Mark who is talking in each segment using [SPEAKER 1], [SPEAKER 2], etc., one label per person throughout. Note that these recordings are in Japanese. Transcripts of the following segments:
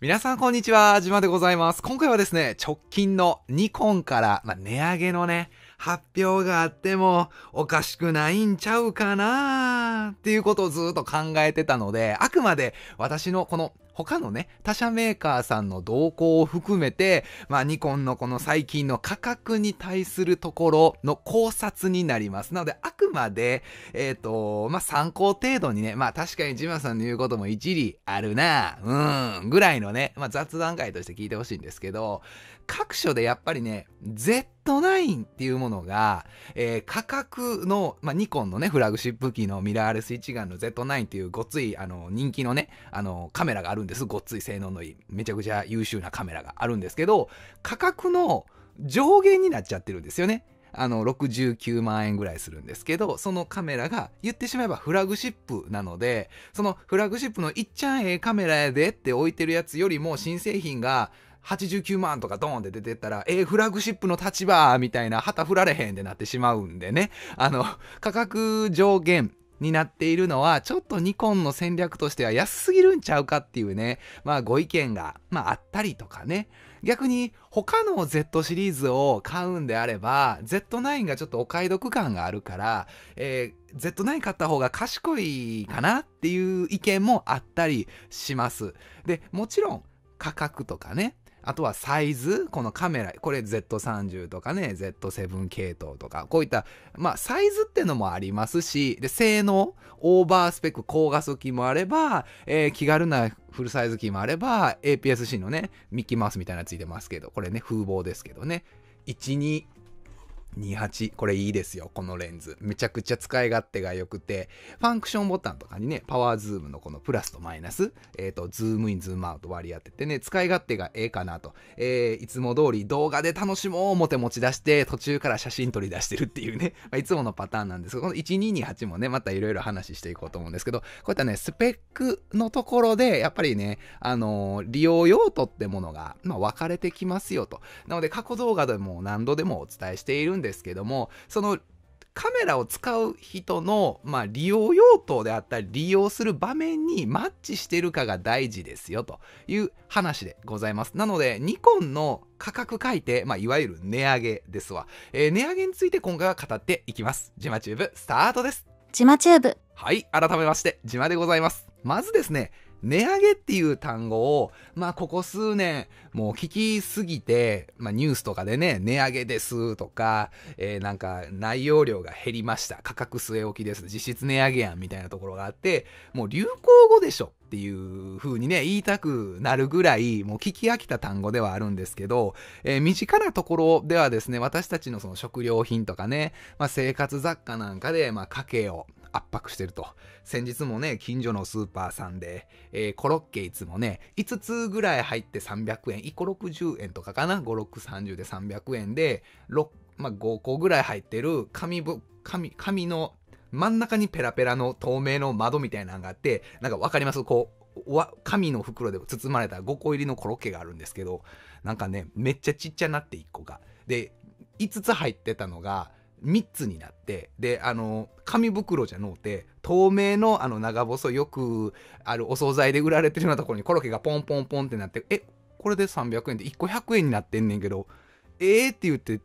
[SPEAKER 1] 皆さんこんにちは、じまでございます。今回はですね、直近のニコンから、まあ、値上げのね、発表があってもおかしくないんちゃうかなっていうことをずっと考えてたので、あくまで私のこの他のね、他社メーカーさんの動向を含めて、まあニコンのこの最近の価格に対するところの考察になります。なので、あくまで、えっ、ー、と、まあ参考程度にね、まあ確かにジマさんの言うことも一理あるな、うん、ぐらいのね、まあ雑談会として聞いてほしいんですけど、各所でやっぱりね、Z9 っていうものが、えー、価格の、まあ、ニコンのね、フラグシップ機のミラーレス一眼の Z9 っていうごつい、あの、人気のね、あの、カメラがあるんです。ごっつい性能のいい、めちゃくちゃ優秀なカメラがあるんですけど、価格の上限になっちゃってるんですよね。あの、69万円ぐらいするんですけど、そのカメラが言ってしまえばフラグシップなので、そのフラグシップのいっちゃんええカメラやでって置いてるやつよりも新製品が89万とかドーンって出てったら、えー、フラグシップの立場みたいな旗振られへんってなってしまうんでね。あの、価格上限になっているのは、ちょっとニコンの戦略としては安すぎるんちゃうかっていうね、まあご意見が、まああったりとかね。逆に他の Z シリーズを買うんであれば、Z9 がちょっとお買い得感があるから、えー、Z9 買った方が賢いかなっていう意見もあったりします。で、もちろん価格とかね、あとはサイズ、このカメラ、これ Z30 とかね、Z7 系統とか、こういった、まあサイズってのもありますし、で、性能、オーバースペック高画素機もあれば、えー、気軽なフルサイズ機もあれば、APS-C のね、ミッキーマウスみたいなのついてますけど、これね、風貌ですけどね、12 28これいいですよこのレンズめちゃくちゃ使い勝手が良くてファンクションボタンとかにねパワーズームのこのプラスとマイナスえっ、ー、とズームインズームアウト割り当ててね使い勝手がええかなと、えー、いつも通り動画で楽しもう表持ち出して途中から写真撮り出してるっていうね、まあ、いつものパターンなんですけどこの1228もねまたいろいろ話していこうと思うんですけどこういったねスペックのところでやっぱりねあのー、利用用途ってものが、まあ、分かれてきますよとなので過去動画でも何度でもお伝えしているんですですけどもそのカメラを使う人の、まあ、利用用途であったり利用する場面にマッチしてるかが大事ですよという話でございます。なのでニコンの価格改定、まあ、いわゆる値上げですわ、えー、値上げについて今回は語っていきます。ジマチューブスタートです。ジマチューブ。はい、改めましてジマでございます。まずですね、値上げっていう単語を、まあ、ここ数年、もう聞きすぎて、まあ、ニュースとかでね、値上げですとか、えー、なんか、内容量が減りました。価格据え置きです。実質値上げやん、みたいなところがあって、もう流行語でしょっていう風にね、言いたくなるぐらい、もう聞き飽きた単語ではあるんですけど、えー、身近なところではですね、私たちのその食料品とかね、まあ、生活雑貨なんかで、まあ、家計を圧迫してると。先日もね、近所のスーパーさんで、えー、コロッケいつもね、5つぐらい入って300円、1個60円とかかな、5、6、30で300円で、6、まあ、5個ぐらい入ってる紙紙、紙の真ん中にペラペラの透明の窓みたいなのがあって、なんかわかりますこう、わ紙の袋で包まれた5個入りのコロッケがあるんですけどなんかねめっちゃちっちゃなって1個がで5つ入ってたのが3つになってであの紙袋じゃのうて透明のあの長細よくあるお惣菜で売られてるようなところにコロッケがポンポンポンってなってえこれで300円で1個100円になってんねんけどええー、って言って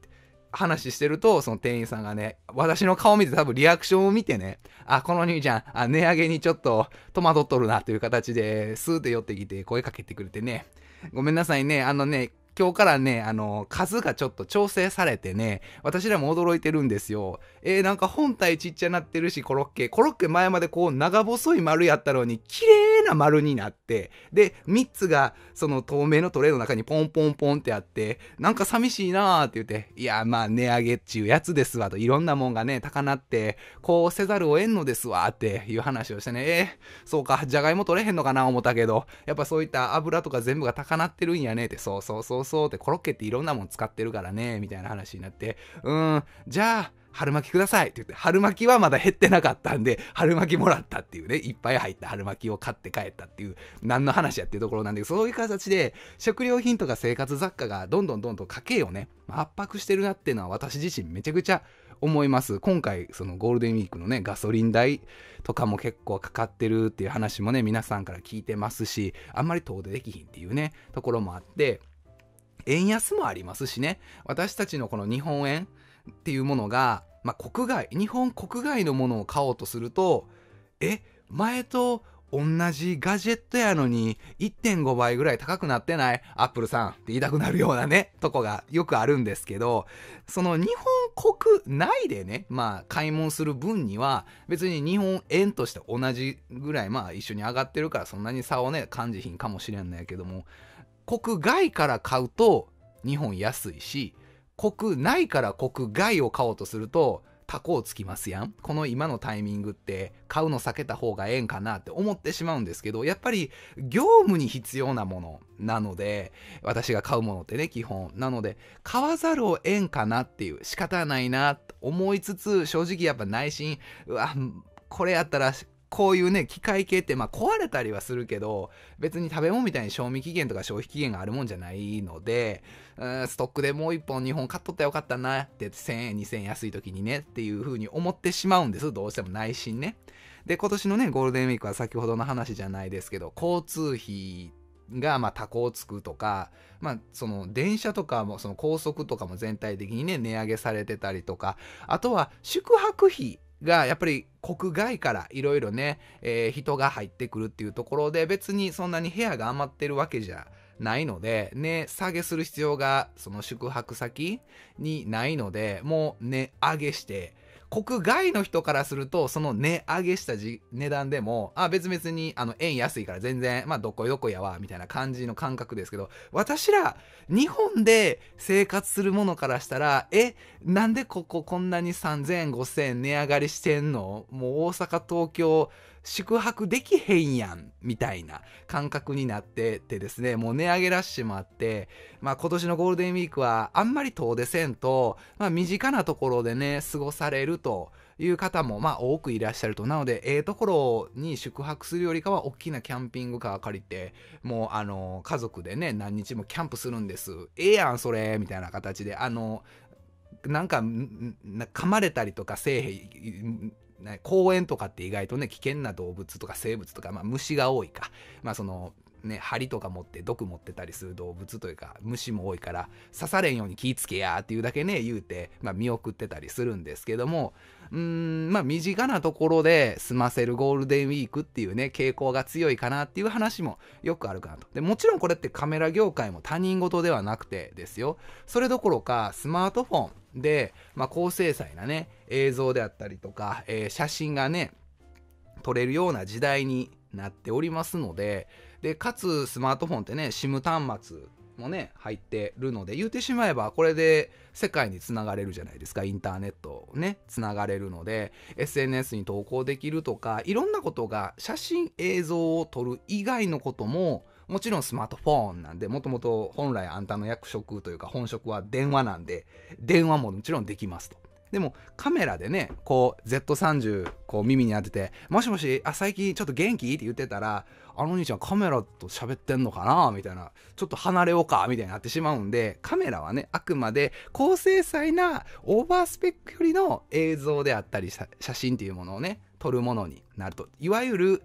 [SPEAKER 1] 話してるとその店員さんがね私の顔見て多分リアクションを見てねあこの兄ちゃんあ値上げにちょっと戸惑っとるなという形でスーッて寄ってきて声かけてくれてねごめんなさいねあのね今日からね、あの、数がちょっと調整されてね、私らも驚いてるんですよ。えー、なんか本体ちっちゃなってるし、コロッケ。コロッケ前までこう長細い丸やったのに、綺麗な丸になってで3つがその透明のトレーの中にポンポンポンってあってなんか寂しいなーって言っていやまあ値上げっちゅうやつですわといろんなもんがね高鳴ってこうせざるを得んのですわっていう話をしてねえー、そうかじゃがいも取れへんのかな思ったけどやっぱそういった油とか全部が高鳴ってるんやねってそうそうそうそうってコロッケっていろんなもん使ってるからねみたいな話になってうんじゃあ春巻きくださいって言って、春巻きはまだ減ってなかったんで、春巻きもらったっていうね、いっぱい入った春巻きを買って帰ったっていう、何の話やっていうところなんでそういう形で、食料品とか生活雑貨がどんどんどんどん家計をね、圧迫してるなっていうのは私自身めちゃくちゃ思います。今回、そのゴールデンウィークのね、ガソリン代とかも結構かかってるっていう話もね、皆さんから聞いてますし、あんまり遠出できひんっていうね、ところもあって、円安もありますしね、私たちのこの日本円、っていうものが、まあ、国外日本国外のものを買おうとするとえ前と同じガジェットやのに1.5倍ぐらい高くなってないアップルさんって言いたくなるようなねとこがよくあるんですけどその日本国内でねまあ買い物する分には別に日本円として同じぐらいまあ一緒に上がってるからそんなに差をね感じひんかもしれんのやけども国外から買うと日本安いし国内から国外を買おうとすると、タコをつきますやん。この今のタイミングって買うの避けた方がええんかなって思ってしまうんですけど、やっぱり業務に必要なものなので、私が買うものってね、基本。なので、買わざるをえんかなっていう仕方ないなと思いつつ、正直やっぱ内心、うわ、これやったらこういうね、機械系って、まあ、壊れたりはするけど、別に食べ物みたいに賞味期限とか消費期限があるもんじゃないので、ストックでもう1本2本買っとったらよかったなって1000円2000円安い時にねっていう風に思ってしまうんですどうしても内心ねで今年のねゴールデンウィークは先ほどの話じゃないですけど交通費がまあ多幸つくとか、まあ、その電車とかもその高速とかも全体的にね値上げされてたりとかあとは宿泊費がやっぱり国外からいろいろね、えー、人が入ってくるっていうところで別にそんなに部屋が余ってるわけじゃないので、値下げする必要が、その宿泊先にないので、もう値上げして、国外の人からすると、その値上げした値段でも、あ、別々に、あの、円安いから全然、まあ、どこどこやわ、みたいな感じの感覚ですけど、私ら、日本で生活するものからしたら、え、なんでこここんなに3000 5000円値上がりしてんのもう大阪、東京、宿泊できへんやん、みたいな感覚になっててですね、もう値上げラッシュもあって、まあ今年のゴールデンウィークはあんまり遠出せんと、まあ身近なところでね、過ごされるという方もまあ多くいらっしゃると。なので、ええー、ところに宿泊するよりかは大きなキャンピングカー借りて、もうあの、家族でね、何日もキャンプするんです。ええー、やん、それみたいな形で、あの、なんか、噛まれたりとかせえへん、ね、公園とかって意外とね、危険な動物とか生物とか、まあ、虫が多いか。まあ、その、ね、針とか持って毒持ってたりする動物というか虫も多いから刺されんように気ぃつけやっていうだけね言うて、まあ、見送ってたりするんですけどもうーん、まあ身近なところで済ませるゴールデンウィークっていうね、傾向が強いかなっていう話もよくあるかなと。で、もちろんこれってカメラ業界も他人事ではなくてですよ。それどころか、スマートフォンで、まあ高精細なね、映像であったりとか、えー、写真がね、撮れるような時代になっておりますので、で、かつスマートフォンってね、SIM 端末もね入ってるので言うてしまえばこれで世界につながれるじゃないですかインターネットねつながれるので SNS に投稿できるとかいろんなことが写真映像を撮る以外のことももちろんスマートフォンなんでもともと本来あんたの役職というか本職は電話なんで電話ももちろんできますと。でもカメラでねこう Z30 こう耳に当てて、もしもし、あ、最近ちょっと元気って言ってたら、あの兄ちゃんカメラと喋ってんのかなみたいな、ちょっと離れようかみたいになってしまうんで、カメラはね、あくまで高精細なオーバースペックよりの映像であったり、写真っていうものをね、撮るものになると。いわゆる、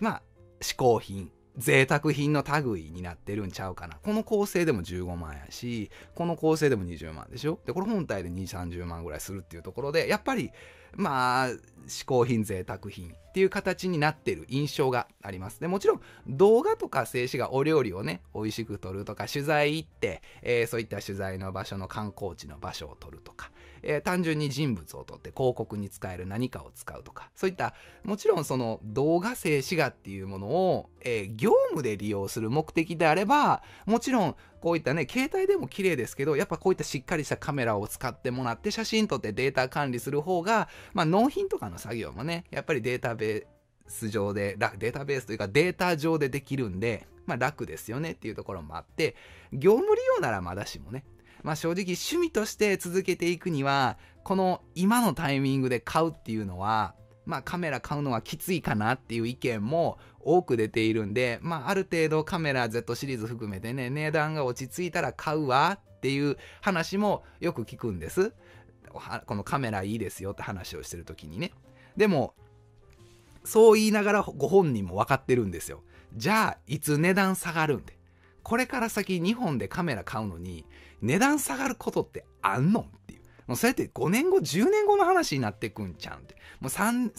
[SPEAKER 1] まあ、嗜好品贅沢品の類になってるんちゃうかな。この構成でも15万やし、この構成でも20万でしょで、これ本体で2、30万ぐらいするっていうところで、やっぱり、まあ、嗜好品、贅沢品っていう形になってる印象があります。で、もちろん動画とか静止画、お料理をね、美味しく撮るとか、取材行って、えー、そういった取材の場所の観光地の場所を撮るとか、えー、単純に人物を撮って広告に使える何かを使うとか、そういった、もちろんその動画静止画っていうものを、えー、業務で利用する目的であれば、もちろんこういったね、携帯でも綺麗ですけど、やっぱこういったしっかりしたカメラを使ってもらって写真撮ってデータ管理する方が、まあ納品とかの作業もね、やっぱりデータベース、上で、データベースというかデータ上でできるんで、まあ楽ですよねっていうところもあって、業務利用ならまだしもね、まあ、正直趣味として続けていくにはこの今のタイミングで買うっていうのはまあカメラ買うのはきついかなっていう意見も多く出ているんで、まあある程度カメラ Z シリーズ含めてね、値段が落ち着いたら買うわっていう話もよく聞くんです。このカメラいいですよって話をしてる時にね。でも、そう言いながらご本人も分かってるんですよ。じゃあ、いつ値段下がるんで。これから先日本でカメラ買うのに値段下がることってあんのっていう。もうそれって5年後、10年後の話になってくんちゃうんって。もう3、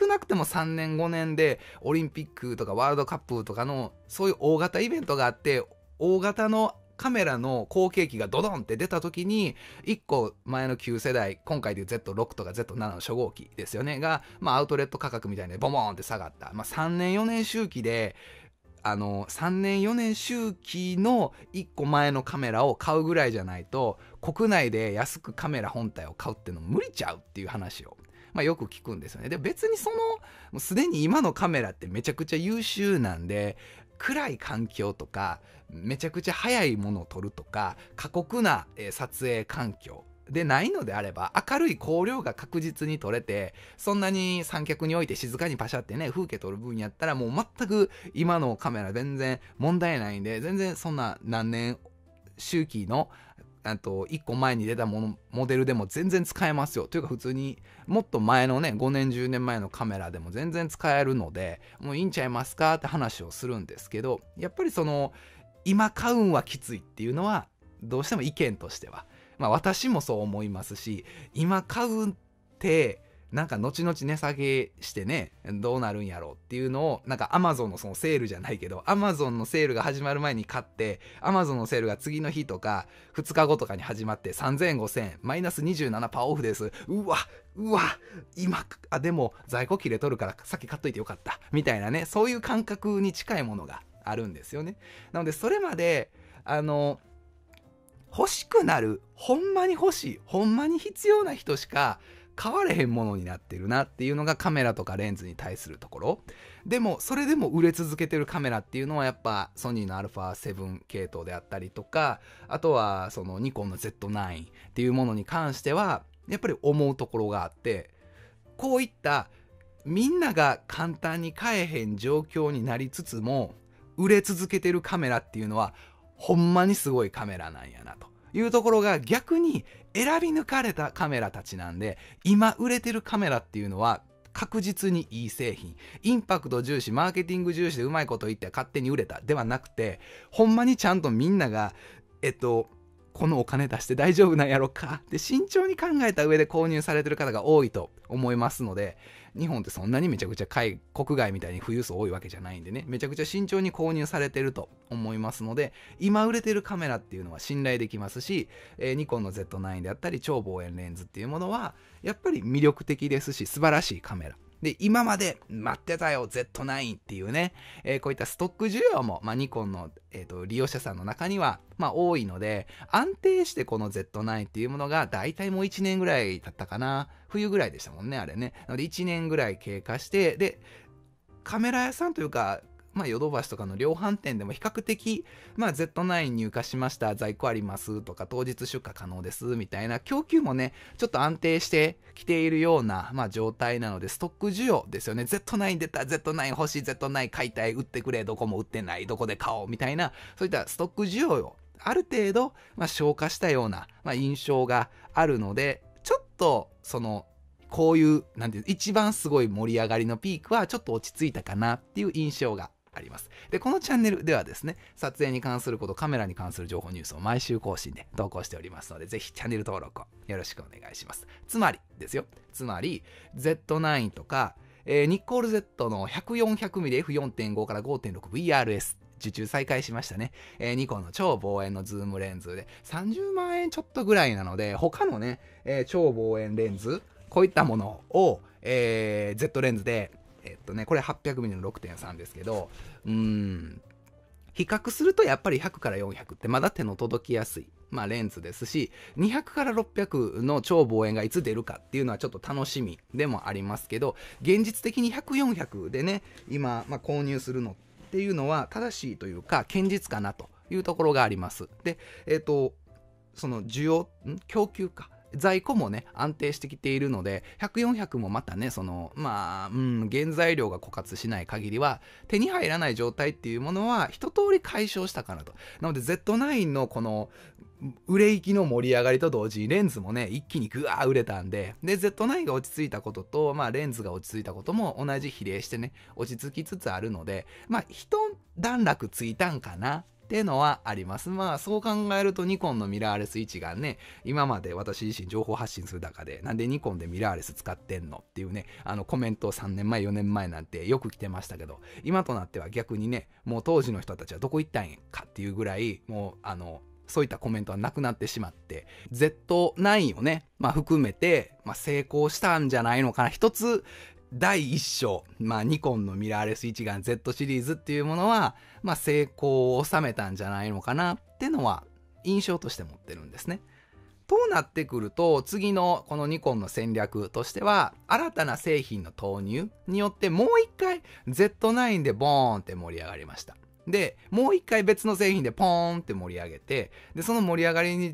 [SPEAKER 1] 少なくても3年5年でオリンピックとかワールドカップとかのそういう大型イベントがあって、大型のカメラの後継機がドドンって出た時に、1個前の旧世代、今回でいう Z6 とか Z7 の初号機ですよね、が、まあアウトレット価格みたいなでボボーンって下がった。まあ3年4年周期であの3年4年周期の1個前のカメラを買うぐらいじゃないと国内で安くカメラ本体を買うっての無理ちゃうっていう話を、まあ、よく聞くんですよねで別にそのすでに今のカメラってめちゃくちゃ優秀なんで暗い環境とかめちゃくちゃ速いものを撮るとか過酷な撮影環境でないのであれば、明るい光量が確実に取れて、そんなに三脚に置いて静かにパシャってね、風景撮る分やったら、もう全く今のカメラ全然問題ないんで、全然そんな何年周期の、あと、1個前に出たもの、モデルでも全然使えますよ。というか普通にもっと前のね、5年10年前のカメラでも全然使えるので、もういいんちゃいますかって話をするんですけど、やっぱりその、今買うんはきついっていうのは、どうしても意見としてはまあ私もそう思いますし、今買うって、なんか後々値下げしてね、どうなるんやろうっていうのを、なんか Amazon のそのセールじゃないけど、Amazon のセールが始まる前に買って、Amazon のセールが次の日とか、2日後とかに始まって3000円5000円、マイナス27%オフです。うわ、うわ、今、あ、でも在庫切れとるからさっき買っといてよかった。みたいなね、そういう感覚に近いものがあるんですよね。なのでそれまで、あの、欲しくなるほんまに欲しいほんまに必要な人しか買われへんものになってるなっていうのがカメラとかレンズに対するところでもそれでも売れ続けてるカメラっていうのはやっぱソニーの α7 系統であったりとかあとはそのニコンの Z9 っていうものに関してはやっぱり思うところがあってこういったみんなが簡単に買えへん状況になりつつも売れ続けてるカメラっていうのはほんまにすごいカメラなんやなというところが逆に選び抜かれたカメラたちなんで今売れてるカメラっていうのは確実にいい製品インパクト重視マーケティング重視でうまいこと言って勝手に売れたではなくてほんまにちゃんとみんながえっとこのお金出して大丈夫なんやろかって慎重に考えた上で購入されてる方が多いと思いますので日本ってそんなにめちゃくちゃ海国外みたいに富裕層多いわけじゃないんでねめちゃくちゃ慎重に購入されてると思いますので今売れてるカメラっていうのは信頼できますし、えー、ニコンの Z9 であったり超望遠レンズっていうものはやっぱり魅力的ですし素晴らしいカメラで、今まで待ってたよ Z9 っていうね、えー、こういったストック需要も、まあ、ニコンの、えーと、利用者さんの中には、まあ、多いので、安定してこの Z9 っていうものが大体もう1年ぐらい経ったかな。冬ぐらいでしたもんね、あれね。なので1年ぐらい経過して、で、カメラ屋さんというか、まあ、ヨドバシとかの量販店でも比較的、まあ、Z9 入荷しました、在庫ありますとか、当日出荷可能です、みたいな供給もね、ちょっと安定してきているような、まあ、状態なので、ストック需要ですよね。Z9 出た、Z9 欲しい、Z9 買いたい、売ってくれ、どこも売ってない、どこで買おう、みたいな、そういったストック需要をある程度、まあ、消化したような、まあ、印象があるので、ちょっと、その、こういう、なんていう、一番すごい盛り上がりのピークはちょっと落ち着いたかなっていう印象があります。で、このチャンネルではですね、撮影に関すること、カメラに関する情報ニュースを毎週更新で投稿しておりますので、ぜひチャンネル登録をよろしくお願いします。つまりですよ、つまり Z9 とか、えー、ニッコール Z の 10400mmF4.5 0から 5.6VRS 受注再開しましたね。えー、ニコンの超望遠のズームレンズで30万円ちょっとぐらいなので、他のね、えー、超望遠レンズ、こういったものを、えー、Z レンズでえっとね、これ 800mm の6.3ですけど、うん、比較するとやっぱり100から400ってまだ手の届きやすい、まあ、レンズですし、200から600の超望遠がいつ出るかっていうのはちょっと楽しみでもありますけど、現実的に100、400でね、今、まあ、購入するのっていうのは正しいというか、堅実かなというところがあります。で、えっと、その需要、供給か。在庫もね、安定してきているので、100、400もまたね、その、まあ、うん、原材料が枯渇しない限りは、手に入らない状態っていうものは、一通り解消したかなと。なので、Z9 のこの、売れ行きの盛り上がりと同時にレンズもね、一気にグワー売れたんで、で、Z9 が落ち着いたことと、まあ、レンズが落ち着いたことも同じ比例してね、落ち着きつつあるので、まあ、一段落ついたんかなっていうのはあります。まあそう考えるとニコンのミラーレス1がね、今まで私自身情報発信する中で、なんでニコンでミラーレス使ってんのっていうね、あのコメントを3年前、4年前なんてよく来てましたけど、今となっては逆にね、もう当時の人たちはどこ行ったんかっていうぐらい、もうあの、そういったコメントはなくなってしまって、Z9 をね、まあ含めて、まあ成功したんじゃないのかな。一つ、第1章、まあ、ニコンのミラーレス一眼 Z シリーズっていうものは、まあ、成功を収めたんじゃないのかなってのは印象として持ってるんですね。となってくると次のこのニコンの戦略としては新たな製品の投入によってもう一回 Z9 でボーンって盛り上がりました。で、もう一回別の製品でポーンって盛り上げて、で、その盛り上がりに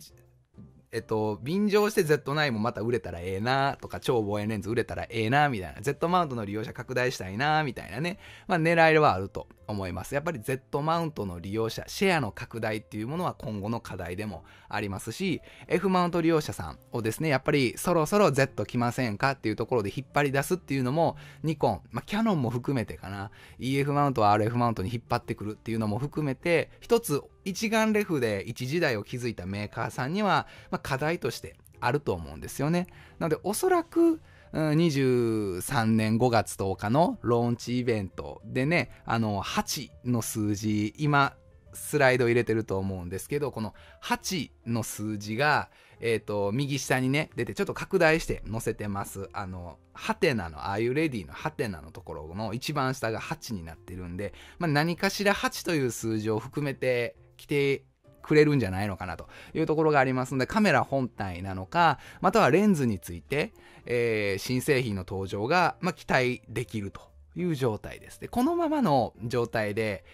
[SPEAKER 1] えっと、便乗して Z9 もまた売れたらええなとか、超望遠レンズ売れたらええなみたいな、Z マウントの利用者拡大したいなみたいなね、まあ狙いはあると。思います。やっぱり Z マウントの利用者、シェアの拡大っていうものは今後の課題でもありますし、F マウント利用者さんをですね、やっぱりそろそろ Z 来ませんかっていうところで引っ張り出すっていうのも、ニコン、まあ、キャノンも含めてかな、EF マウントは RF マウントに引っ張ってくるっていうのも含めて、一つ一眼レフで一時代を築いたメーカーさんには、まあ、課題としてあると思うんですよね。なので、おそらく、23年5月10日のローンチイベントでね、あの、8の数字、今、スライド入れてると思うんですけど、この8の数字が、えっ、ー、と、右下にね、出て、ちょっと拡大して載せてます。あの、ハテナの、ああいうレディのハテナのところの一番下が8になってるんで、まあ、何かしら8という数字を含めてきてくれるんじゃないのかなというところがありますので、カメラ本体なのか、またはレンズについて、えー、新製品の登場が、まあ、期待できるという状態です。で、このままの状態で、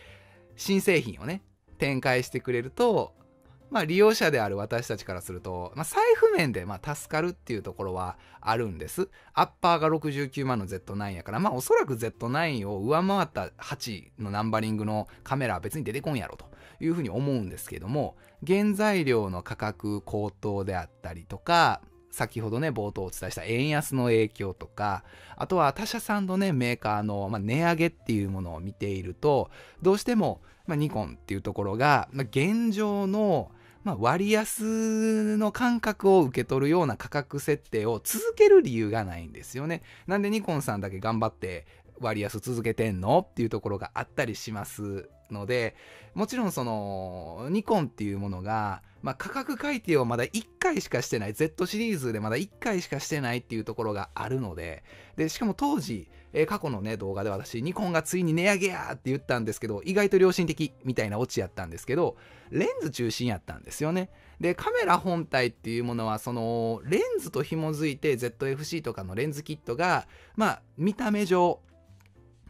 [SPEAKER 1] 新製品をね、展開してくれると、まあ、利用者である私たちからすると、まあ、財布面でまあ助かるっていうところはあるんです。アッパーが69万の Z9 やから、まあ、おそらく Z9 を上回った8のナンバリングのカメラは別に出てこんやろというふうに思うんですけども、原材料の価格高騰であったりとか、先ほどね、冒頭お伝えした円安の影響とか、あとは他社さんのね、メーカーの、まあ、値上げっていうものを見ていると、どうしても、まあ、ニコンっていうところが、まあ、現状のまあ、割安の感覚を受け取るような価格設定を続ける理由がないんですよね。なんでニコンさんだけ頑張って割安続けてんのっていうところがあったりしますので、もちろんそのニコンっていうものが、まあ、価格改定をまだ1回しかしてない、Z シリーズでまだ1回しかしてないっていうところがあるので、で、しかも当時、えー、過去のね、動画で私、ニコンがついに値上げやーって言ったんですけど、意外と良心的みたいなオチやったんですけど、レンズ中心やったんですよね。で、カメラ本体っていうものは、その、レンズと紐づいて ZFC とかのレンズキットが、まあ、見た目上、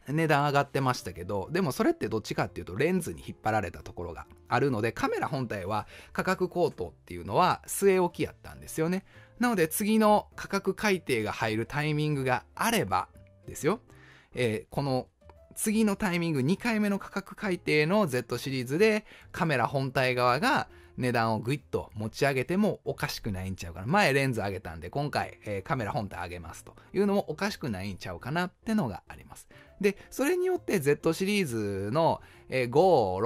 [SPEAKER 1] 値段上がってましたけど、でもそれってどっちかっていうとレンズに引っ張られたところがあるので、カメラ本体は価格高騰っていうのは据え置きやったんですよね。なので次の価格改定が入るタイミングがあれば、ですよ。えー、この次のタイミング2回目の価格改定の Z シリーズでカメラ本体側が値段をグイッと持ち上げてもおかしくないんちゃうかな。前レンズ上げたんで今回、えー、カメラ本体上げますというのもおかしくないんちゃうかなってのがあります。で、それによって Z シリーズの、えー、5、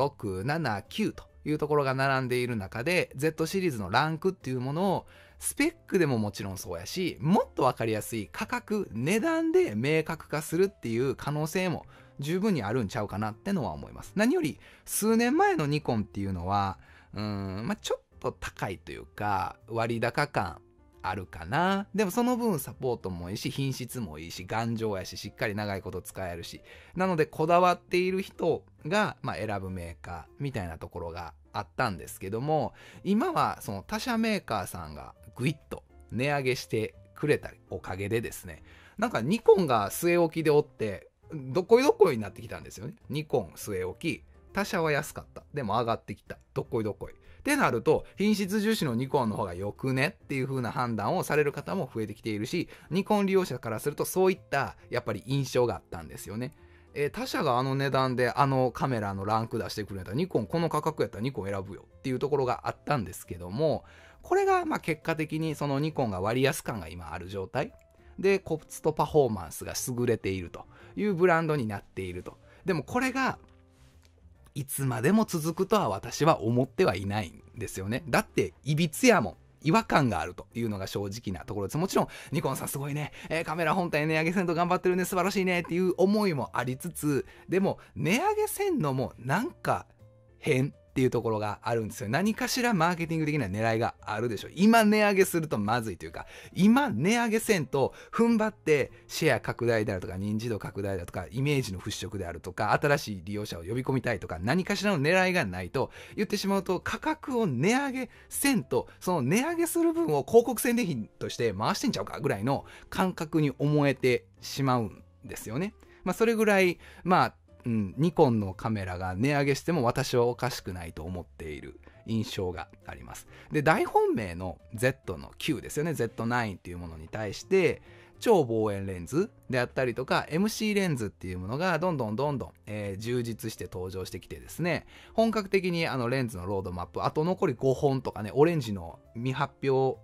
[SPEAKER 1] 6、7、9というところが並んでいる中で Z シリーズのランクっていうものをスペックでももちろんそうやし、もっとわかりやすい価格、値段で明確化するっていう可能性も十分にあるんちゃうかなってのは思います。何より、数年前のニコンっていうのは、うん、まあ、ちょっと高いというか、割高感あるかな。でもその分サポートもいいし、品質もいいし、頑丈やし、しっかり長いこと使えるし。なので、こだわっている人が、まあ、選ぶメーカーみたいなところがあったんですけども、今はその他社メーカーさんがグイッと値上げしてくれたおかげでですね、なんかニコンが据え置きでおって、どっこいどっこいになってきたんですよね。ニコン据え置き、他社は安かった。でも上がってきた。どっこいどっこい。ってなると、品質重視のニコンの方がよくねっていう風な判断をされる方も増えてきているし、ニコン利用者からするとそういったやっぱり印象があったんですよね。えー、他社があの値段であのカメラのランク出してくれたニコンこの価格やったらニコン選ぶよっていうところがあったんですけどもこれがま結果的にそのニコンが割安感が今ある状態でコストパフォーマンスが優れているというブランドになっているとでもこれがいつまでも続くとは私は思ってはいないんですよねだっていびつやもん違和感があるというのが正直なところです。もちろん、ニコンさんすごいね、えー、カメラ本体値上げせんと頑張ってるね、素晴らしいねっていう思いもありつつ、でも、値上げせんのもなんか変っていうところがあるんですよ。何かしらマーケティング的な狙いがあるでしょ。今値上げするとまずいというか、今値上げせんと踏ん張ってシェア拡大であるとか、認知度拡大だとか、イメージの払拭であるとか、新しい利用者を呼び込みたいとか、何かしらの狙いがないと言ってしまうと、価格を値上げせんと、その値上げする分を広告宣伝品として回してんちゃうかぐらいの感覚に思えてしまうんですよね。まあ、それぐらい、まあ、うん、ニコンのカメラが値上げしても私はおかしくないと思っている印象があります。で、大本命の Z の Q ですよね、Z9 っていうものに対して、超望遠レンズであったりとか MC レンズっていうものがどんどんどんどん、えー、充実して登場してきてですね本格的にあのレンズのロードマップあと残り5本とかねオレンジの未発表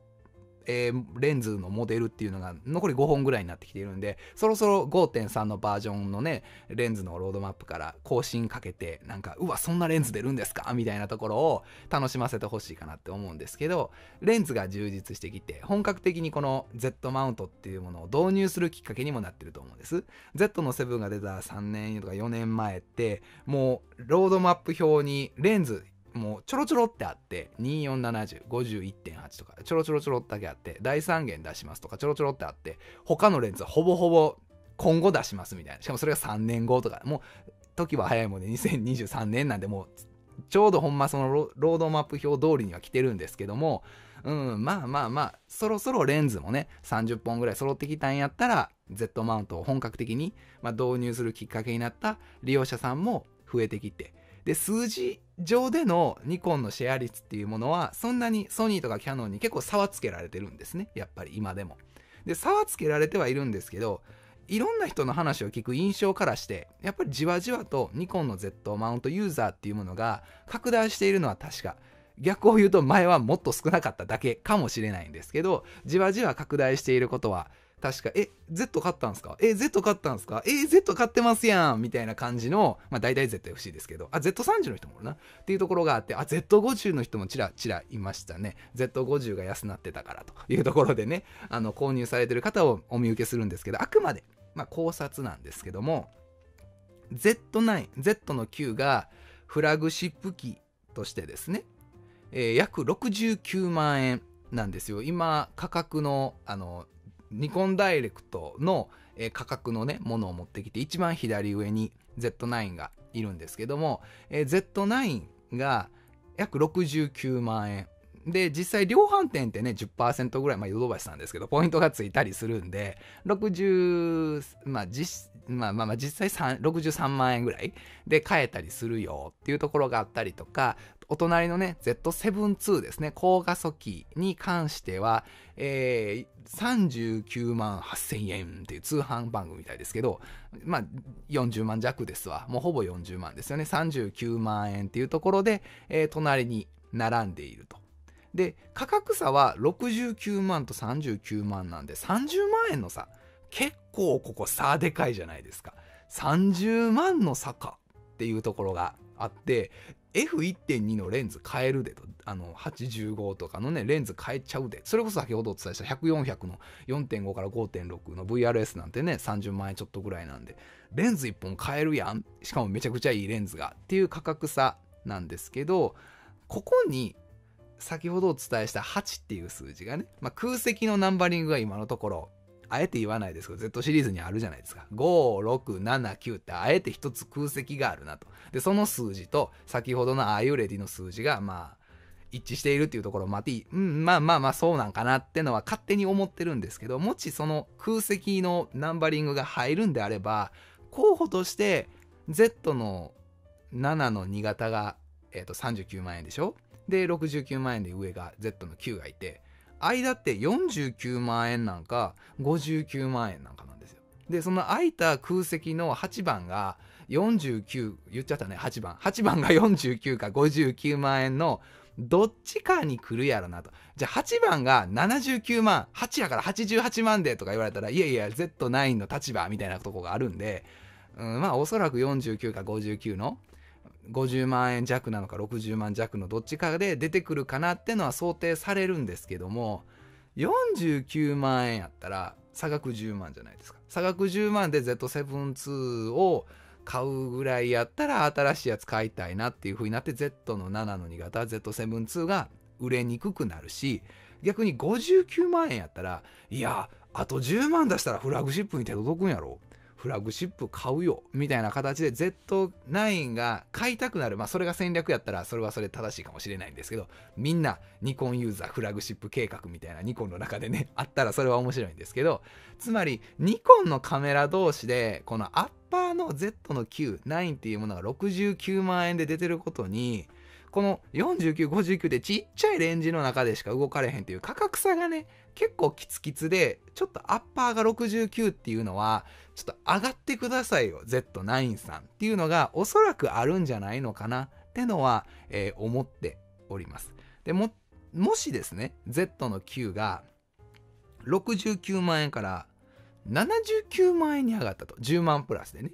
[SPEAKER 1] えー、レンズのモデルっていうのが残り5本ぐらいになってきているんでそろそろ5.3のバージョンのねレンズのロードマップから更新かけてなんかうわそんなレンズ出るんですかみたいなところを楽しませてほしいかなって思うんですけどレンズが充実してきて本格的にこの Z マウントっていうものを導入するきっかけにもなってると思うんです Z の7が出た3年とか4年前ってもうロードマップ表にレンズもうちょろちょろってあって、2470,51.8とか、ちょろちょろちょろだけあって、第3弦出しますとか、ちょろちょろってあって、他のレンズはほぼほぼ今後出しますみたいな。しかもそれが3年後とか、もう、時は早いもんで、ね、2023年なんで、もう、ちょうどほんまそのロードマップ表通りには来てるんですけども、うん、まあまあまあ、そろそろレンズもね、30本ぐらい揃ってきたんやったら、Z マウントを本格的に、まあ、導入するきっかけになった利用者さんも増えてきて、で数字上でのニコンのシェア率っていうものはそんなにソニーとかキヤノンに結構差はつけられてるんですねやっぱり今でもで差はつけられてはいるんですけどいろんな人の話を聞く印象からしてやっぱりじわじわとニコンの Z マウントユーザーっていうものが拡大しているのは確か逆を言うと前はもっと少なかっただけかもしれないんですけどじわじわ拡大していることは確か、え、Z 買ったんすかえ、Z 買ったんすかえ、Z 買ってますやんみたいな感じの、まあ大体 ZFC ですけど、あ、Z30 の人もいるな。っていうところがあって、あ、Z50 の人もちらちらいましたね。Z50 が安なってたからというところでね、あの、購入されてる方をお見受けするんですけど、あくまで、まあ考察なんですけども、Z9、Z の9がフラグシップ機としてですね、えー、約69万円なんですよ。今、価格の、あの、ニコンダイレクトの、えー、価格のね、ものを持ってきて、一番左上に Z9 がいるんですけども、えー、Z9 が約69万円。で、実際量販店ってね、10%ぐらい、まあ、ヨドバシさんですけど、ポイントがついたりするんで、60、まあ、実、まあまあまあ、実際63万円ぐらいで買えたりするよっていうところがあったりとか、お隣のね、Z7-2 ですね、高画素機に関しては、えー、39万8000円っていう通販番組みたいですけど、まあ、40万弱ですわ。もうほぼ40万ですよね。39万円っていうところで、えー、隣に並んでいると。で、価格差は69万と39万なんで、30万円の差。結構ここ差でかいじゃないですか。30万の差かっていうところがあって、F1.2 のレンズ変えるでと、あの、85とかのね、レンズ変えちゃうで。それこそ先ほどお伝えした100、400の4.5から5.6の VRS なんてね、30万円ちょっとぐらいなんで、レンズ1本変えるやん。しかもめちゃくちゃいいレンズがっていう価格差なんですけど、ここに先ほどお伝えした8っていう数字がね、まあ、空席のナンバリングが今のところあえて言わないですけど、Z シリーズにあるじゃないですか。5、6、7、9って、あえて一つ空席があるなと。で、その数字と、先ほどのああいうレディの数字が、まあ、一致しているっていうところもあって、うん、まあまあまあそうなんかなってのは勝手に思ってるんですけど、もしその空席のナンバリングが入るんであれば、候補として、Z の7の2型が、えー、と39万円でしょで69万円で上が Z の9がいて間って49万円なんか59万円なんかなんですよ。で、その空いた空席の8番が49、言っちゃったね、8番。8番が49か59万円のどっちかに来るやろなと。じゃあ8番が79万、8やから88万でとか言われたら、いやいや、Z9 の立場みたいなとこがあるんで、うん、まあおそらく49か59の50万円弱なのか60万弱のどっちかで出てくるかなってのは想定されるんですけども49万円やったら差額10万じゃないですか差額10万で Z7-2 を買うぐらいやったら新しいやつ買いたいなっていう風になって Z の7の2型 Z7-2 が売れにくくなるし逆に59万円やったらいやあと10万出したらフラグシップに手届くんやろフラグシップ買うよ、みたいな形で Z9 が買いたくなる。まあ、それが戦略やったら、それはそれ正しいかもしれないんですけど、みんなニコンユーザーフラグシップ計画みたいなニコンの中でね、あったらそれは面白いんですけど、つまり、ニコンのカメラ同士で、このアッパーの Z の Q、9っていうものが69万円で出てることに、この4959でちっちゃいレンジの中でしか動かれへんっていう価格差がね結構キツキツでちょっとアッパーが69っていうのはちょっと上がってくださいよ Z9 さんっていうのがおそらくあるんじゃないのかなってのは、えー、思っておりますでももしですね Z の9が69万円から79万円に上がったと10万プラスでね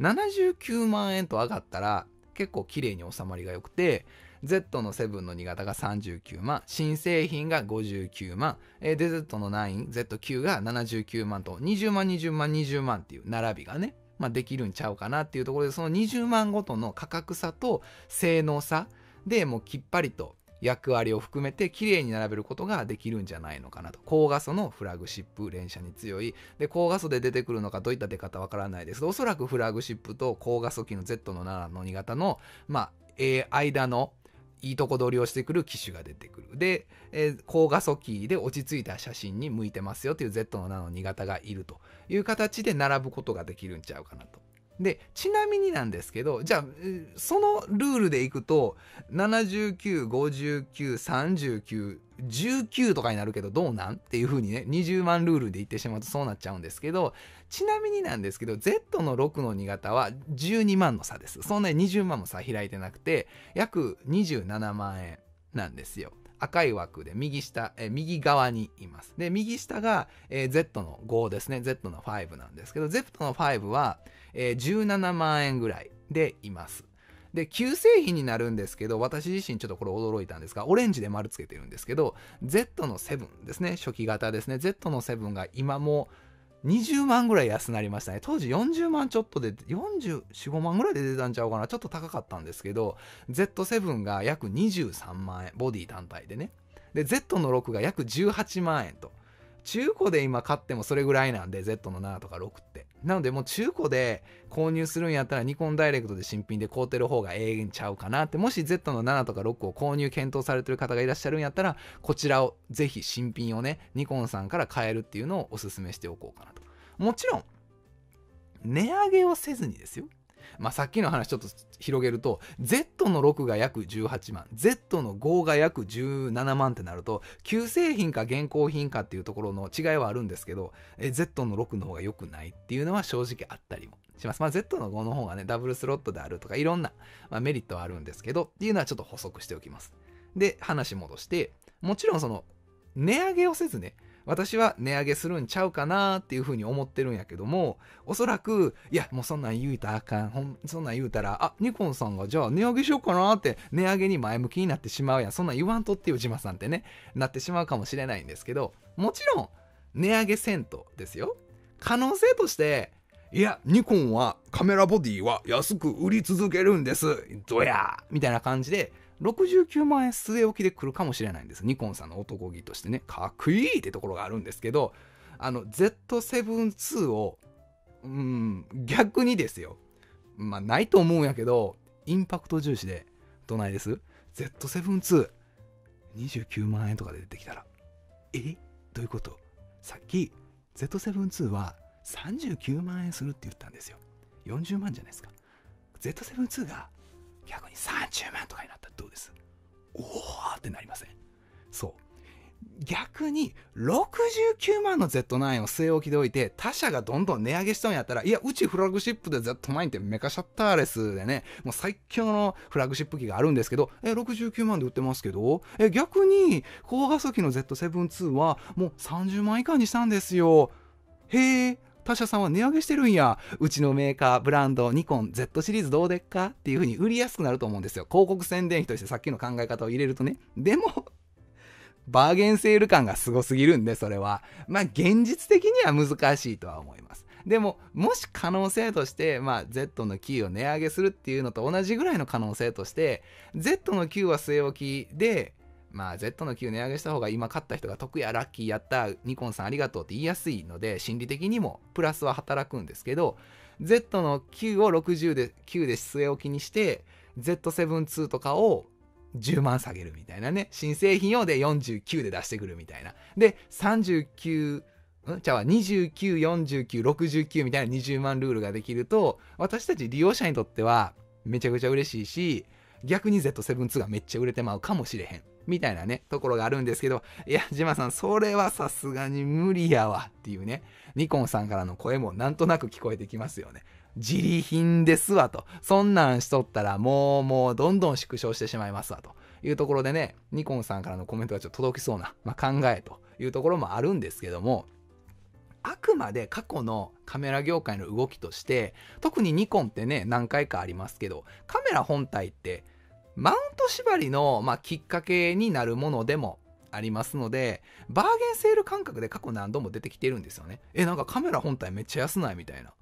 [SPEAKER 1] 79万円と上がったら結構綺麗に収まりが良くて Z の7の2型が39万新製品が59万で Z の 9Z9 が79万と20万20万20万っていう並びがね、まあ、できるんちゃうかなっていうところでその20万ごとの価格差と性能差でもうきっぱりと役割を含めて綺麗に並べることができるんじゃないのかなと。高画素のフラグシップ、連射に強い。で、高画素で出てくるのかどういった出方わからないですおそらくフラグシップと高画素機の Z の7の2型の、まあ、えー、間のいいとこ取りをしてくる機種が出てくる。で、えー、高画素機で落ち着いた写真に向いてますよという Z の7の2型がいるという形で並ぶことができるんちゃうかなと。で、ちなみになんですけど、じゃあ、そのルールでいくと、79、59、39、19とかになるけどどうなんっていう風にね、20万ルールで言ってしまうとそうなっちゃうんですけど、ちなみになんですけど、Z の6の2型は12万の差です。そんなに20万も差開いてなくて、約27万円なんですよ。赤い枠で右下、え右側にいます。で、右下が、え Z の5ですね。Z の5なんですけど、Z の5は、えー、17万円ぐらいでいます。で、旧製品になるんですけど、私自身ちょっとこれ驚いたんですが、オレンジで丸つけてるんですけど、Z の7ですね、初期型ですね、Z の7が今も20万ぐらい安くなりましたね。当時40万ちょっとで、44、5万ぐらいで出たんちゃうかな。ちょっと高かったんですけど、Z7 が約23万円、ボディ単体でね。で、Z の6が約18万円と。中古で今買ってもそれぐらいなんで、Z の7とか6って。なのでもう中古で購入するんやったらニコンダイレクトで新品で買うてる方がええんちゃうかなって、もし Z の7とか6を購入検討されてる方がいらっしゃるんやったら、こちらをぜひ新品をね、ニコンさんから買えるっていうのをお勧めしておこうかなと。もちろん、値上げをせずにですよ。まあ、さっきの話ちょっと広げると、Z の6が約18万、Z の5が約17万ってなると、旧製品か現行品かっていうところの違いはあるんですけど、え Z の6の方が良くないっていうのは正直あったりもします。まあ、Z の5の方がね、ダブルスロットであるとか、いろんな、まあ、メリットはあるんですけど、っていうのはちょっと補足しておきます。で、話戻して、もちろんその、値上げをせずね、私は値上げするんちゃうかなっていうふうに思ってるんやけども、おそらく、いや、もうそんなん言うたらあかん。ほんそんなん言うたら、あ、ニコンさんがじゃあ値上げしようかなって、値上げに前向きになってしまうやん。そんなん言わんとってよ、ジマさんってね、なってしまうかもしれないんですけど、もちろん、値上げせんとですよ。可能性として、いや、ニコンはカメラボディは安く売り続けるんです。どやみたいな感じで、69万円据え置きで来るかもしれないんです。ニコンさんの男気としてね、かっこいいってところがあるんですけど、あの、Z7-2 を、うん、逆にですよ。まあ、ないと思うんやけど、インパクト重視で、どないです ?Z7-2、29万円とかで出てきたら、えどういうことさっき、Z7-2 は39万円するって言ったんですよ。40万じゃないですか。Z7-2 が逆に30万とかになったらどうですおおってなりませんそう。逆に69万の Z9 を据え置きでおいて他社がどんどん値上げしたんやったらいやうちフラグシップで Z9 ってメカシャッターレスでねもう最強のフラグシップ機があるんですけどえ69万で売ってますけどえ逆に高画素機の Z7-2 はもう30万以下にしたんですよへえ他社さんは値上げしてるんや。うちのメーカー、ブランド、ニコン Z シリーズどうでっかっていう風に売りやすくなると思うんですよ。広告宣伝費としてさっきの考え方を入れるとね。でも、バーゲンセール感がすごすぎるんで、それは。まあ、現実的には難しいとは思います。でも、もし可能性として、まあ、Z のキーを値上げするっていうのと同じぐらいの可能性として、Z のキーは据え置きで、まあ Z の9値上げした方が今買った人が得やラッキーやったニコンさんありがとうって言いやすいので心理的にもプラスは働くんですけど Z の9を60で9で据え置きにして Z7-2 とかを10万下げるみたいなね新製品をで49で出してくるみたいなで39んじゃあ294969みたいな20万ルールができると私たち利用者にとってはめちゃくちゃ嬉しいし逆に Z7-2 がめっちゃ売れてまうかもしれへんみたいなね、ところがあるんですけど、いや、ジマさん、それはさすがに無理やわっていうね、ニコンさんからの声もなんとなく聞こえてきますよね。自利品ですわと。そんなんしとったらもうもうどんどん縮小してしまいますわというところでね、ニコンさんからのコメントがちょっと届きそうな、まあ、考えというところもあるんですけども、あくまで過去のカメラ業界の動きとして、特にニコンってね、何回かありますけど、カメラ本体ってマウント縛りの、まあ、きっかけになるものでもありますので、バーゲンセール感覚で過去何度も出てきてるんですよね。え、なんかカメラ本体めっちゃ安ないみたいな。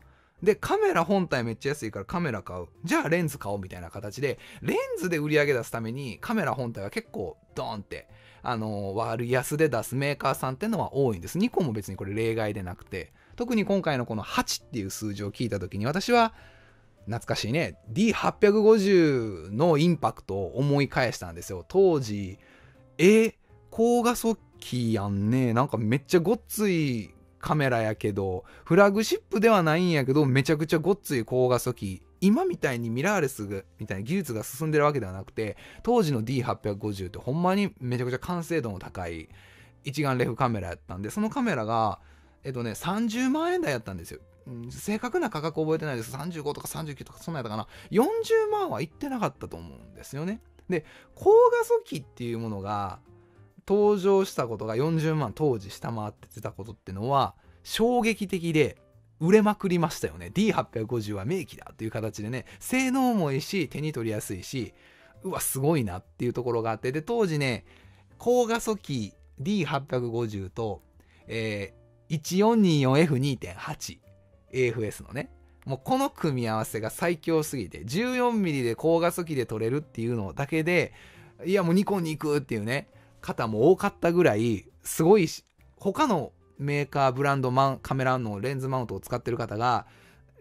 [SPEAKER 1] で、カメラ本体めっちゃ安いからカメラ買う。じゃあレンズ買おうみたいな形で、レンズで売り上げ出すためにカメラ本体は結構ドーンって、あのー、割安で出すメーカーさんってのは多いんです。ニコンも別にこれ例外でなくて。特に今回のこの8っていう数字を聞いた時に私は懐かしいね D850 のインパクトを思い返したんですよ当時え高画素機やんねなんかめっちゃごっついカメラやけどフラグシップではないんやけどめちゃくちゃごっつい高画素機今みたいにミラーレスみたいな技術が進んでるわけではなくて当時の D850 ってほんまにめちゃくちゃ完成度の高い一眼レフカメラやったんでそのカメラがえっとね30万円台やったんですようん、正確な価格覚えてないです35とか39とかそんなやったかな40万はいってなかったと思うんですよねで高画素機っていうものが登場したことが40万当時下回ってたことってのは衝撃的で売れまくりましたよね D850 は名機だっていう形でね性能もいいし手に取りやすいしうわすごいなっていうところがあってで当時ね高画素機 D850 と、えー、1424F2.8 AFS のね。もうこの組み合わせが最強すぎて、14mm で高画素機で撮れるっていうのだけで、いやもうニコンに行くっていうね、方も多かったぐらい、すごいし、他のメーカー、ブランド、マンカメラのレンズマウントを使ってる方が、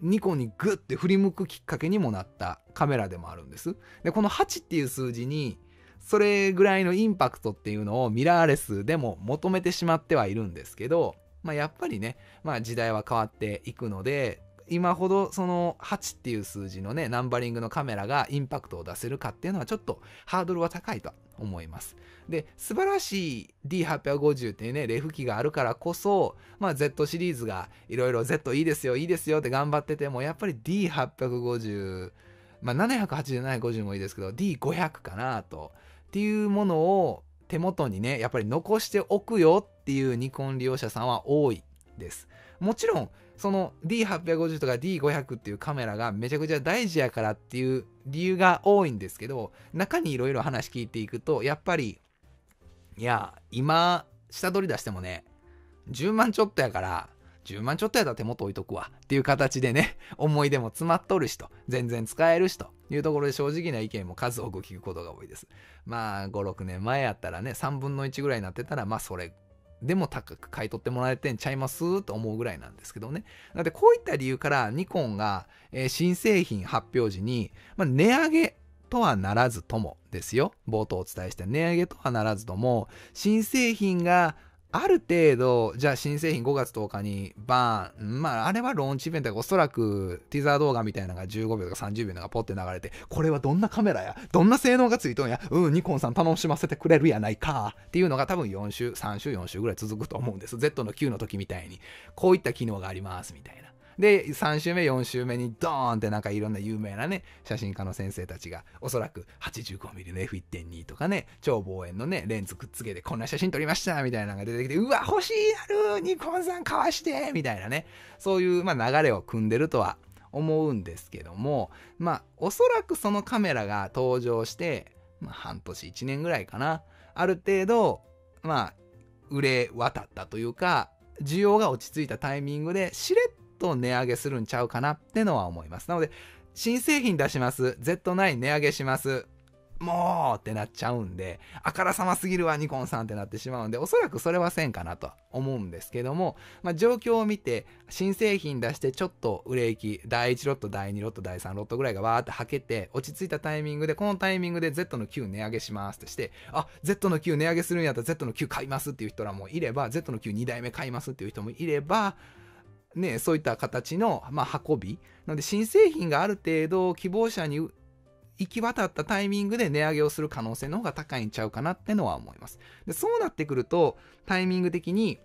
[SPEAKER 1] ニコンにグッて振り向くきっかけにもなったカメラでもあるんです。で、この8っていう数字に、それぐらいのインパクトっていうのをミラーレスでも求めてしまってはいるんですけど、まあ、やっぱりね、まあ、時代は変わっていくので、今ほどその8っていう数字のね、ナンバリングのカメラがインパクトを出せるかっていうのはちょっとハードルは高いと思います。で、素晴らしい D850 っていうね、レフ機があるからこそ、まあ Z シリーズがいろいろ Z いいですよ、いいですよって頑張ってても、やっぱり D850、まあ7 8 750もいいですけど、D500 かなと。っていうものを手元にね、やっぱり残しておくよっていうニコン利用者さんは多いです。もちろん、その D850 とか D500 っていうカメラがめちゃくちゃ大事やからっていう理由が多いんですけど、中にいろいろ話聞いていくと、やっぱり、いや、今、下取り出してもね、10万ちょっとやから、10万ちょっとやったら手元置いとくわっていう形でね、思い出も詰まっとるしと、全然使えるしというところで正直な意見も数多く聞くことが多いです。まあ、5、6年前やったらね、3分の1ぐらいになってたら、まあそれでも高く買い取ってもらえてんちゃいますと思うぐらいなんですけどね。だってこういった理由からニコンが、えー、新製品発表時に、まあ、値上げとはならずともですよ。冒頭お伝えした値上げとはならずとも、新製品がある程度、じゃあ新製品5月10日にバーン、まああれはローンチイベントがおそらくティザー動画みたいなのが15秒とか30秒のがポッて流れて、これはどんなカメラや、どんな性能がついとんや、うん、ニコンさん楽しませてくれるやないか、っていうのが多分4週、3週、4週ぐらい続くと思うんです。Z の9の時みたいに、こういった機能があります、みたいな。で、3週目、4週目にドーンってなんかいろんな有名なね、写真家の先生たちが、おそらく 85mm の F1.2 とかね、超望遠のね、レンズくっつけてこんな写真撮りましたみたいなのが出てきて、うわ、欲しいやるニコンさんかわしてみたいなね、そういう、まあ、流れを組んでるとは思うんですけども、まあ、おそらくそのカメラが登場して、まあ、半年、1年ぐらいかな。ある程度、まあ、売れ渡ったというか、需要が落ち着いたタイミングで、しれっと値上げするんちゃうかなってのは思います。なので、新製品出します。Z9 値上げします。もうってなっちゃうんで、あからさますぎるわ、ニコンさんってなってしまうんで、おそらくそれはせんかなと思うんですけども、まあ、状況を見て、新製品出してちょっと売れ行き、第1ロット、第2ロット、第3ロットぐらいがわーってはけて、落ち着いたタイミングで、このタイミングで Z の9値上げしますってして、あ、Z の9値上げするんやったら Z の9買いますっていう人らもいれば、Z の92代目買いますっていう人もいれば、ね、そういった形の、まあ、運び。なので、新製品がある程度希望者に行き渡ったタイミングで値上げをする可能性の方が高いんちゃうかなってのは思います。でそうなってくると、タイミング的に、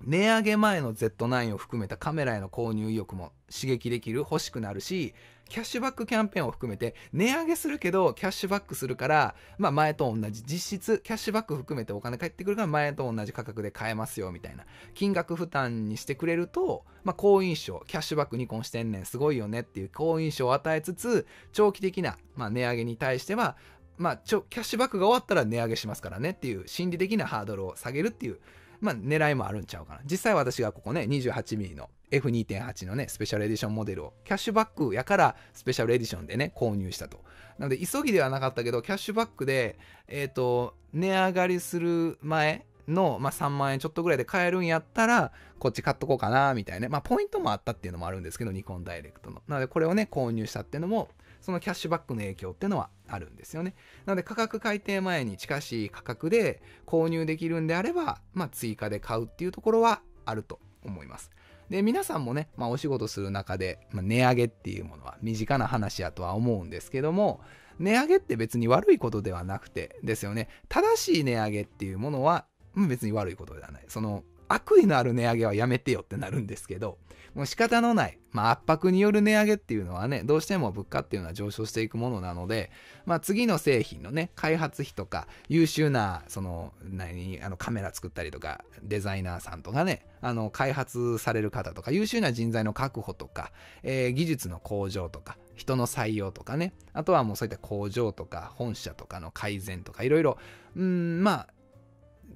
[SPEAKER 1] 値上げ前の Z9 を含めたカメラへの購入意欲も刺激できる、欲しくなるし、キャッシュバックキャンペーンを含めて、値上げするけど、キャッシュバックするから、まあ前と同じ、実質、キャッシュバック含めてお金返ってくるから、前と同じ価格で買えますよ、みたいな。金額負担にしてくれると、まあ好印象、キャッシュバック2個してんねん、すごいよねっていう好印象を与えつつ、長期的な、まあ、値上げに対しては、まあ、ちょ、キャッシュバックが終わったら値上げしますからねっていう心理的なハードルを下げるっていう、まあ、狙いもあるんちゃうかな。実際私がここね、28ミリの F2.8 のね、スペシャルエディションモデルを、キャッシュバックやからスペシャルエディションでね、購入したと。なので、急ぎではなかったけど、キャッシュバックで、えっ、ー、と、値上がりする前の、まあ、3万円ちょっとぐらいで買えるんやったら、こっち買っとこうかな、みたいな。まあ、ポイントもあったっていうのもあるんですけど、ニコンダイレクトの。なので、これをね、購入したっていうのも、そのキャッシュバックの影響っていうのはあるんですよね。なので、価格改定前に近しい価格で購入できるんであれば、まあ、追加で買うっていうところはあると思います。で、皆さんもね、まあ、お仕事する中で、まあ、値上げっていうものは身近な話やとは思うんですけども、値上げって別に悪いことではなくてですよね。正しい値上げっていうものは別に悪いことではない。その悪意のある値上げはやめてよってなるんですけど、もう仕方のない、まあ、圧迫による値上げっていうのはね、どうしても物価っていうのは上昇していくものなので、まあ、次の製品のね、開発費とか、優秀な、その、何、あの、カメラ作ったりとか、デザイナーさんとかね、あの、開発される方とか、優秀な人材の確保とか、えー、技術の向上とか、人の採用とかね、あとはもうそういった工場とか、本社とかの改善とか、いろいろ、うん、まあ、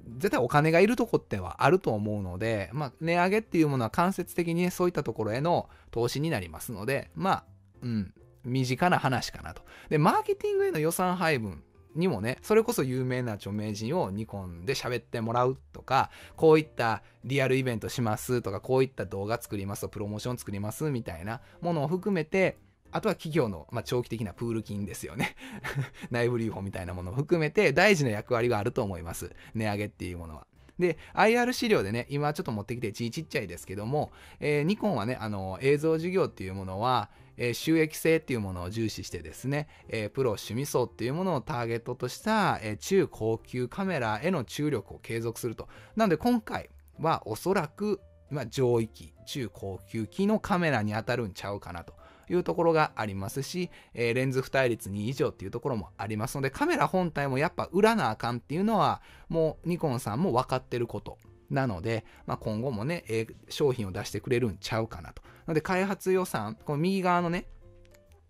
[SPEAKER 1] 絶対お金がいるとこってはあると思うので、まあ、値上げっていうものは間接的にそういったところへの投資になりますので、まあ、うん、身近な話かなと。で、マーケティングへの予算配分にもね、それこそ有名な著名人をニコンで喋ってもらうとか、こういったリアルイベントしますとか、こういった動画作りますとプロモーション作りますみたいなものを含めて、あとは企業の、まあ、長期的なプール金ですよね。内部留保みたいなものを含めて大事な役割があると思います。値上げっていうものは。で、IR 資料でね、今ちょっと持ってきてちちっちゃいですけども、えー、ニコンはね、あの、映像事業っていうものは、えー、収益性っていうものを重視してですね、えー、プロ趣味層っていうものをターゲットとした、え中高級カメラへの注力を継続すると。なので今回はおそらく、まあ、上位機、中高級機のカメラに当たるんちゃうかなと。いうところがありますし、えー、レンズ付帯率2以上っていうところもありますので、カメラ本体もやっぱ売らなあかんっていうのは、もうニコンさんも分かってること。なので、まあ、今後もね、えー、商品を出してくれるんちゃうかなと。なので、開発予算、この右側のね、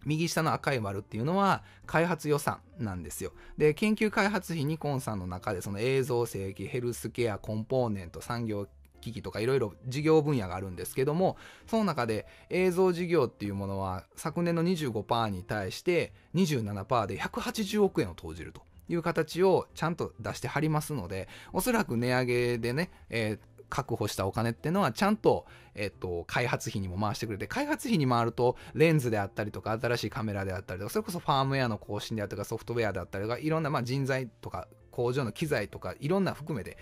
[SPEAKER 1] 右下の赤い丸っていうのは開発予算なんですよ。で、研究開発費ニコンさんの中でその映像正規、ヘルスケア、コンポーネント、産業機器とかいろいろ事業分野があるんですけどもその中で映像事業っていうものは昨年の25%に対して27%で180億円を投じるという形をちゃんと出してはりますのでおそらく値上げでね、えー確保したお金っていうのはちゃんと、えっと、開発費にも回してくれて、開発費に回ると、レンズであったりとか、新しいカメラであったりとか、それこそファームウェアの更新であったりとか、ソフトウェアであったりとか、いろんな、まあ、人材とか、工場の機材とか、いろんな含めて、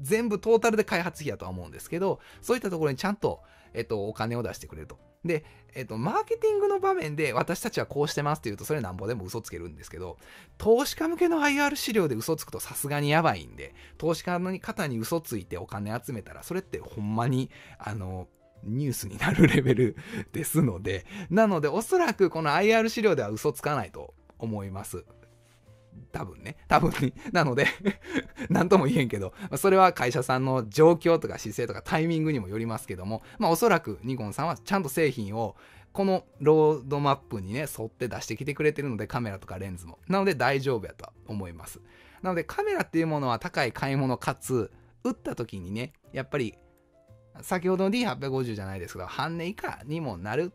[SPEAKER 1] 全部トータルで開発費やとは思うんですけど、そういったところにちゃんと、えっと、お金を出してくれると。で、えっと、マーケティングの場面で私たちはこうしてますって言うと、それなんぼでも嘘つけるんですけど、投資家向けの IR 資料で嘘つくとさすがにやばいんで、投資家の方に嘘ついてお金集めたら、それってほんまに、あの、ニュースになるレベルですので、なのでおそらくこの IR 資料では嘘つかないと思います。多分ね。多分に。なので何 とも言えんけど、それは会社さんの状況とか姿勢とかタイミングにもよりますけども、まあおそらくニコンさんはちゃんと製品をこのロードマップにね、沿って出してきてくれてるので、カメラとかレンズも。なので大丈夫やとは思います。なのでカメラっていうものは高い買い物かつ、打った時にね、やっぱり先ほどの D850 じゃないですけど、半値以下にもなる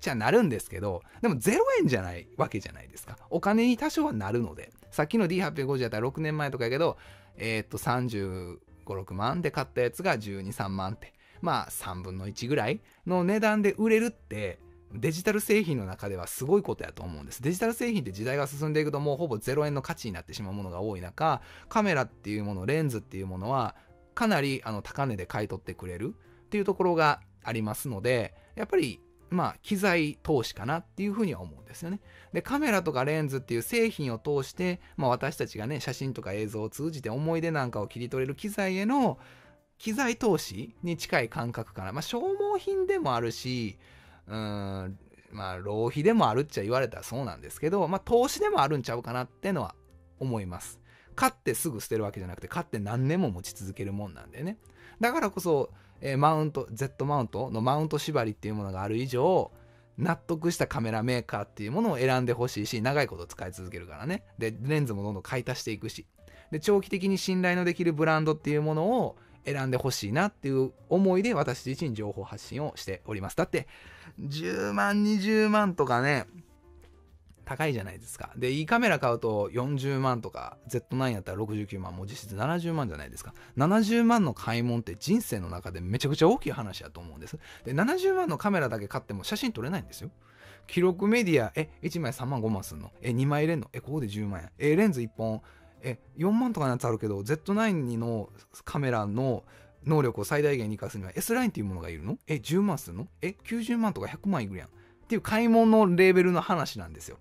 [SPEAKER 1] ちゃなるんですけど、でも0円じゃないわけじゃないですか。お金に多少はなるので。さっきの D850 やったら6年前とかやけど、えー、っと35、6万で買ったやつが12、3万って。まあ3分の1ぐらいの値段で売れるって、デジタル製品の中ではすごいことやと思うんです。デジタル製品って時代が進んでいくともうほぼ0円の価値になってしまうものが多い中、カメラっていうもの、レンズっていうものはかなりあの高値で買い取ってくれるっていうところがありますので、やっぱりまあ、機材投資かなっていうふうには思うんですよね。で、カメラとかレンズっていう製品を通して、まあ、私たちがね、写真とか映像を通じて思い出なんかを切り取れる機材への、機材投資に近い感覚かな。まあ、消耗品でもあるし、うん、まあ、浪費でもあるっちゃ言われたらそうなんですけど、まあ、投資でもあるんちゃうかなってのは思います。買ってすぐ捨てるわけじゃなくて、買って何年も持ち続けるもんなんでね。だからこそ、えー、マウント Z マウントのマウント縛りっていうものがある以上納得したカメラメーカーっていうものを選んでほしいし長いこと使い続けるからねでレンズもどんどん買い足していくしで長期的に信頼のできるブランドっていうものを選んでほしいなっていう思いで私自身情報発信をしておりますだって10万20万とかね高いじゃないですか。で、いいカメラ買うと40万とか、Z9 やったら69万、もう実質70万じゃないですか。70万の買い物って人生の中でめちゃくちゃ大きい話やと思うんです。で、70万のカメラだけ買っても写真撮れないんですよ。記録メディア、え、1枚3万5万すんのえ、2枚入れんのえ、ここで10万円。え、レンズ1本、え、4万とかのやつあるけど、Z9 のカメラの能力を最大限に生かすには S ラインっていうものがいるのえ、10万すんのえ、90万とか100万いくやん。っていう買い物レーベルの話なんですよ。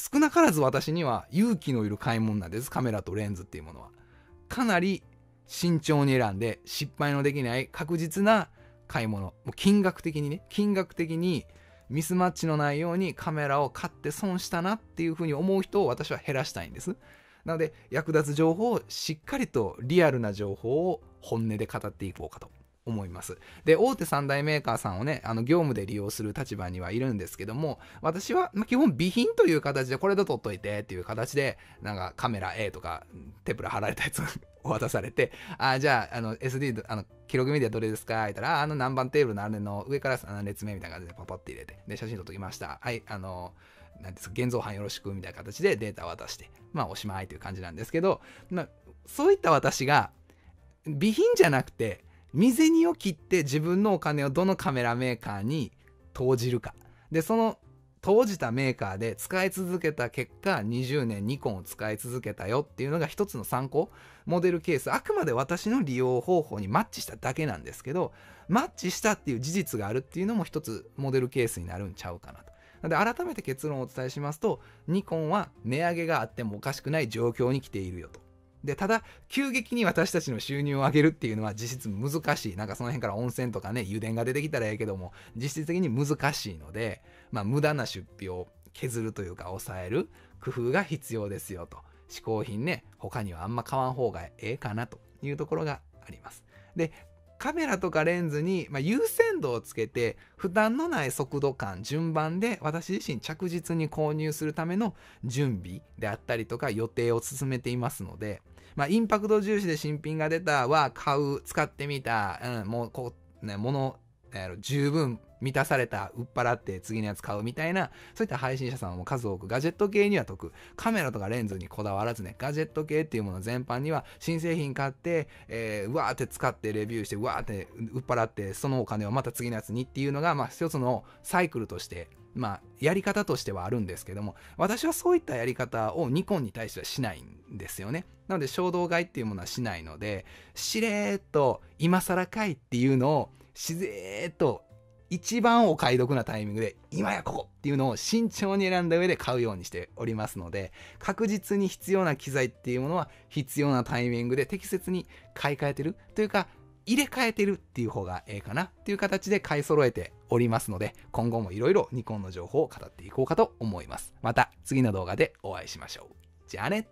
[SPEAKER 1] 少なからず私には勇気のいる買い物なんです。カメラとレンズっていうものは。かなり慎重に選んで失敗のできない確実な買い物。もう金額的にね、金額的にミスマッチのないようにカメラを買って損したなっていうふうに思う人を私は減らしたいんです。なので役立つ情報をしっかりとリアルな情報を本音で語っていこうかと。思います。で、大手三大メーカーさんをね、あの業務で利用する立場にはいるんですけども、私は基本備品という形で、これで撮っといてっていう形で、なんかカメラ A とか、テプラ貼られたやつを 渡されて、あ、じゃあ、あの SD、あの、記録メディアどれですか言ったら、あの何番テーブルのあれの上から3列目みたいな感じでパパって入れて、で、写真撮っときました。はい、あの、なんです現像版よろしくみたいな形でデータ渡して、まあおしまいという感じなんですけど、まあ、そういった私が、備品じゃなくて、身銭を切って自分のお金をどのカメラメーカーに投じるか。で、その投じたメーカーで使い続けた結果20年ニコンを使い続けたよっていうのが一つの参考モデルケースあくまで私の利用方法にマッチしただけなんですけどマッチしたっていう事実があるっていうのも一つモデルケースになるんちゃうかなと。で改めて結論をお伝えしますとニコンは値上げがあってもおかしくない状況に来ているよと。で、ただ、急激に私たちの収入を上げるっていうのは実質難しい。なんかその辺から温泉とかね、油田が出てきたらええけども、実質的に難しいので、まあ、無駄な出費を削るというか、抑える工夫が必要ですよと。嗜好品ね、他にはあんま買わん方がええかなというところがあります。で、カメラとかレンズに、まあ、優先度をつけて負担のない速度感順番で私自身着実に購入するための準備であったりとか予定を進めていますので、まあ、インパクト重視で新品が出たは買う使ってみた、うん、もうこうね物あの十分満たされた、売っ払って次のやつ買うみたいな、そういった配信者さんも数多く、ガジェット系には得、カメラとかレンズにこだわらずね、ガジェット系っていうもの全般には、新製品買って、えー、うわーって使ってレビューして、うわーって売っ払って、そのお金をまた次のやつにっていうのが、まあ一つのサイクルとして、まあ、やり方としてはあるんですけども、私はそういったやり方をニコンに対してはしないんですよね。なので、衝動買いっていうものはしないので、しれーっと、今更買いっていうのを、自然と一番お買い得なタイミングで今やここっていうのを慎重に選んだ上で買うようにしておりますので確実に必要な機材っていうものは必要なタイミングで適切に買い替えてるというか入れ替えてるっていう方がええかなっていう形で買い揃えておりますので今後もいろいろニコンの情報を語っていこうかと思いますまた次の動画でお会いしましょうじゃあね